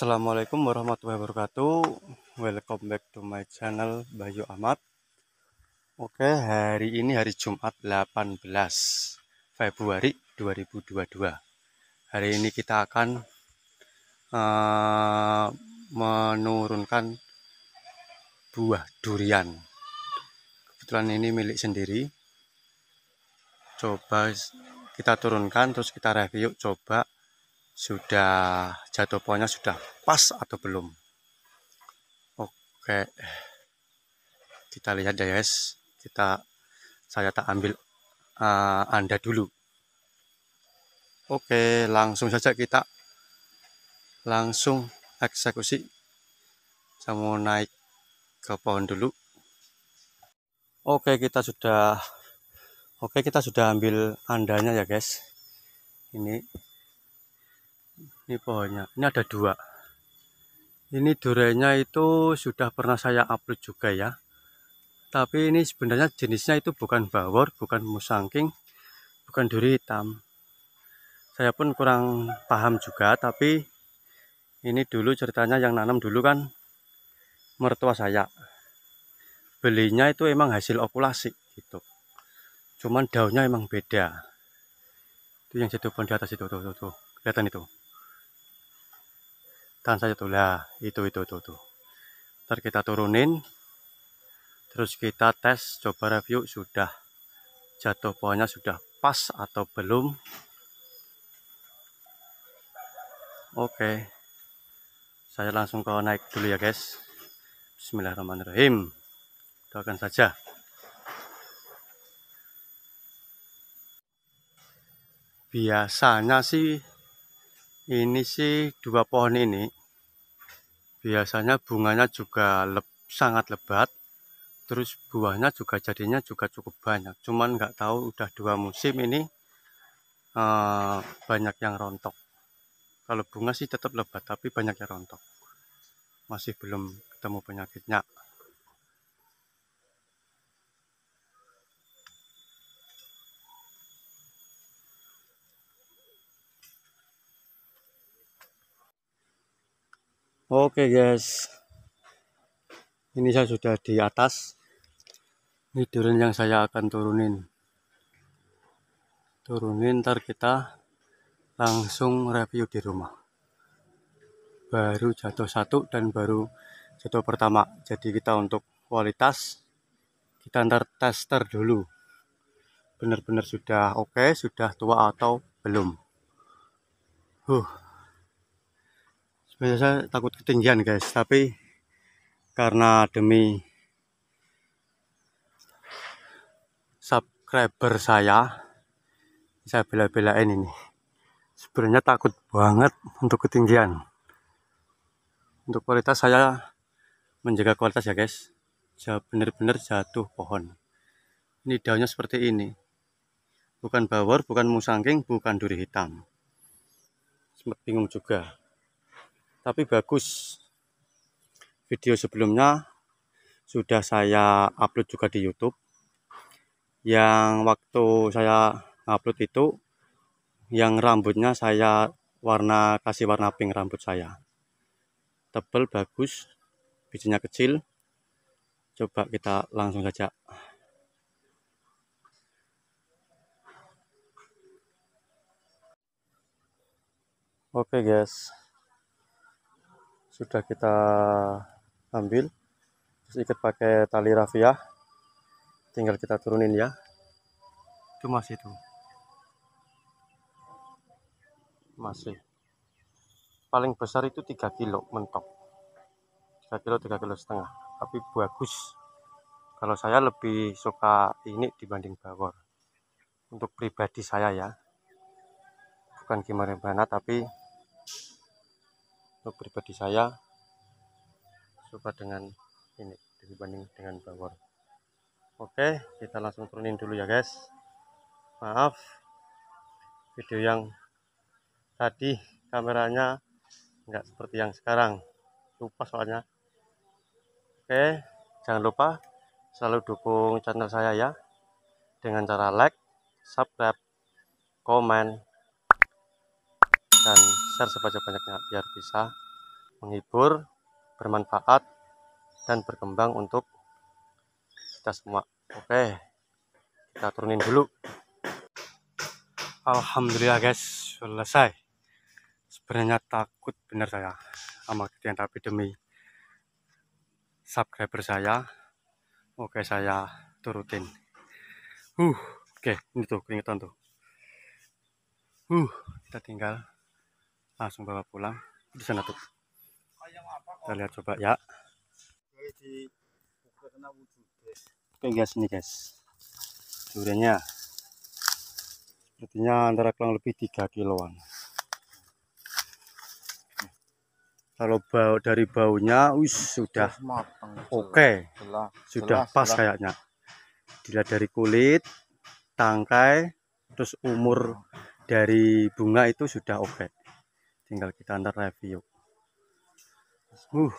Assalamualaikum warahmatullahi wabarakatuh Welcome back to my channel Bayu Ahmad Oke hari ini hari Jumat 18 Februari 2022 Hari ini kita akan uh, Menurunkan Buah durian Kebetulan ini milik sendiri Coba kita turunkan terus kita review coba sudah jatuh pohonnya sudah pas atau belum oke kita lihat ya guys kita saya tak ambil uh, anda dulu oke langsung saja kita langsung eksekusi saya mau naik ke pohon dulu oke kita sudah oke kita sudah ambil andanya ya guys ini ini pohonnya ini ada dua ini durenya itu sudah pernah saya upload juga ya tapi ini sebenarnya jenisnya itu bukan bawor bukan musangking bukan duri hitam saya pun kurang paham juga tapi ini dulu ceritanya yang nanam dulu kan mertua saya belinya itu emang hasil okulasi gitu cuman daunnya emang beda itu yang jatuh pohon di atas itu tuh tuh, tuh. kelihatan itu tahan saja tuh lah itu itu itu tuh ntar kita turunin terus kita tes coba review sudah jatuh pohonnya sudah pas atau belum oke saya langsung ke naik dulu ya guys Bismillahirrahmanirrahim doakan saja biasanya sih ini sih dua pohon ini biasanya bunganya juga le sangat lebat terus buahnya juga jadinya juga cukup banyak cuman nggak tahu udah dua musim ini uh, banyak yang rontok kalau bunga sih tetap lebat tapi banyak yang rontok masih belum ketemu penyakitnya Oke guys ini saya sudah di atas ini durian yang saya akan turunin turunin ntar kita langsung review di rumah baru jatuh satu dan baru jatuh pertama jadi kita untuk kualitas kita ntar tester dulu benar-benar sudah oke okay, sudah tua atau belum huh biasa takut ketinggian guys tapi karena demi subscriber saya saya bela-belain ini sebenarnya takut banget untuk ketinggian untuk kualitas saya menjaga kualitas ya guys benar-benar jatuh pohon ini daunnya seperti ini bukan bawor bukan musangking bukan duri hitam sempat bingung juga tapi bagus video sebelumnya sudah saya upload juga di YouTube yang waktu saya upload itu yang rambutnya saya warna kasih warna pink rambut saya tebal bagus bijinya kecil coba kita langsung saja oke okay guys sudah kita ambil terus ikat pakai tali rafia tinggal kita turunin ya itu masih itu masih paling besar itu 3 kilo mentok 3 kilo 3 kilo setengah tapi bagus kalau saya lebih suka ini dibanding bawor untuk pribadi saya ya bukan gimana-gimana tapi untuk pribadi saya coba dengan ini dibanding dengan bawor oke kita langsung turunin dulu ya guys maaf video yang tadi kameranya nggak seperti yang sekarang lupa soalnya oke jangan lupa selalu dukung channel saya ya dengan cara like subscribe komen dan share sebanyak-banyaknya biar bisa menghibur, bermanfaat, dan berkembang untuk kita semua. Oke, kita turunin dulu. Alhamdulillah guys, selesai. Sebenarnya takut benar saya sama kejadian tapi demi subscriber saya. Oke, saya turutin. Uh, oke, ini tuh keringetan tuh. Uh, kita tinggal langsung bawa pulang di sana tuh kita lihat coba ya oke guys ini guys duriannya sepertinya antara kurang lebih 3 kiloan kalau bau dari baunya wis sudah oke okay. sudah pas kayaknya dilihat dari kulit tangkai terus umur nah. dari bunga itu sudah oke okay tinggal kita under review uh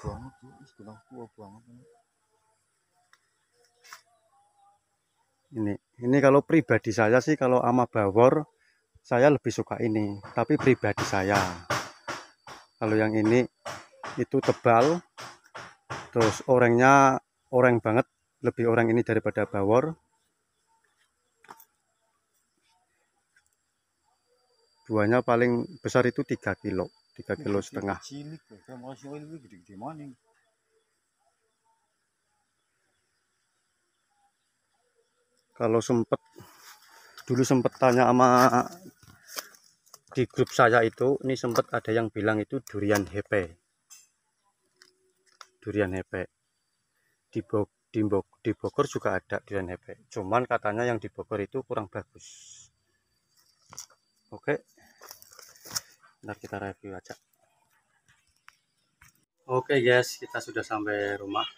ini ini kalau pribadi saya sih kalau ama bawor saya lebih suka ini tapi pribadi saya kalau yang ini itu tebal terus orangnya orang banget lebih orang ini daripada bawor buahnya paling besar itu 3 kilo 3 kilo setengah kalau sempet dulu sempet tanya sama di grup saya itu ini sempat ada yang bilang itu durian hepe durian hepe di, Bog, di, Bog, di Bogor juga ada durian hepe cuman katanya yang di Bogor itu kurang bagus oke okay ntar kita review aja oke guys kita sudah sampai rumah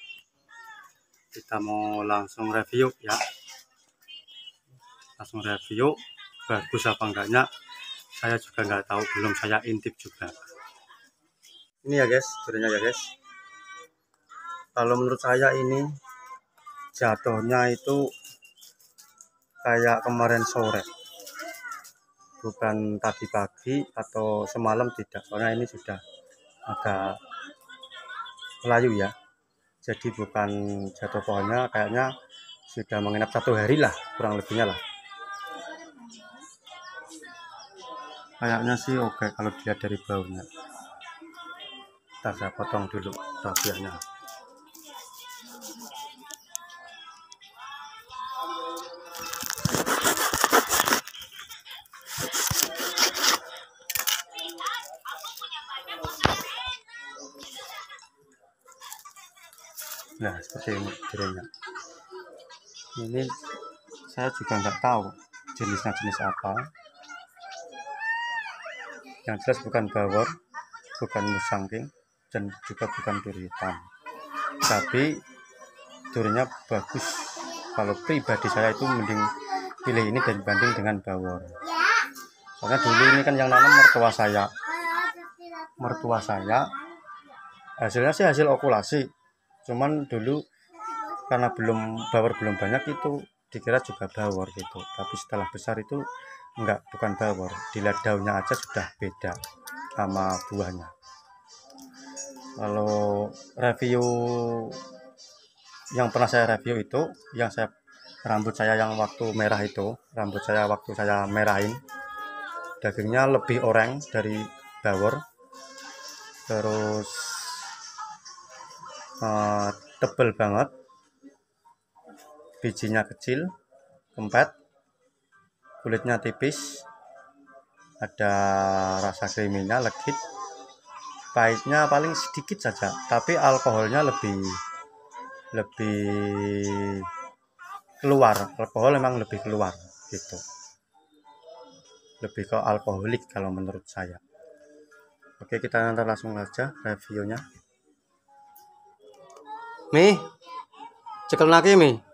kita mau langsung review ya langsung review bagus apa enggaknya saya juga nggak tahu belum saya intip juga ini ya guys jadinya ya guys kalau menurut saya ini jatuhnya itu kayak kemarin sore bukan tadi pagi atau semalam tidak karena ini sudah agak layu ya jadi bukan jatuh pohonnya kayaknya sudah menginap satu hari lah kurang lebihnya lah kayaknya sih oke kalau dilihat dari baunya kita saya potong dulu tabiahnya Nah, seperti ini jeruknya. Ini saya juga nggak tahu jenisnya jenis apa. Yang jelas bukan bawor, bukan musangking, dan juga bukan duri hitam. Tapi durinya bagus. Kalau pribadi saya itu mending pilih ini dibanding dengan bawor. Karena dulu ini kan yang nanam mertua saya, mertua saya hasilnya sih hasil okulasi cuman dulu karena belum bawor belum banyak itu dikira juga bawar gitu tapi setelah besar itu enggak bukan bawor dilihat daunnya aja sudah beda sama buahnya kalau review yang pernah saya review itu yang saya rambut saya yang waktu merah itu rambut saya waktu saya merahin dagingnya lebih orang dari bawar terus uh, tebel banget bijinya kecil kempet kulitnya tipis ada rasa kriminal legit pahitnya paling sedikit saja tapi alkoholnya lebih lebih keluar alkohol memang lebih keluar gitu lebih ke alkoholik kalau menurut saya Oke, kita nonton langsung aja reviewnya. Mi, cekel lagi Mi.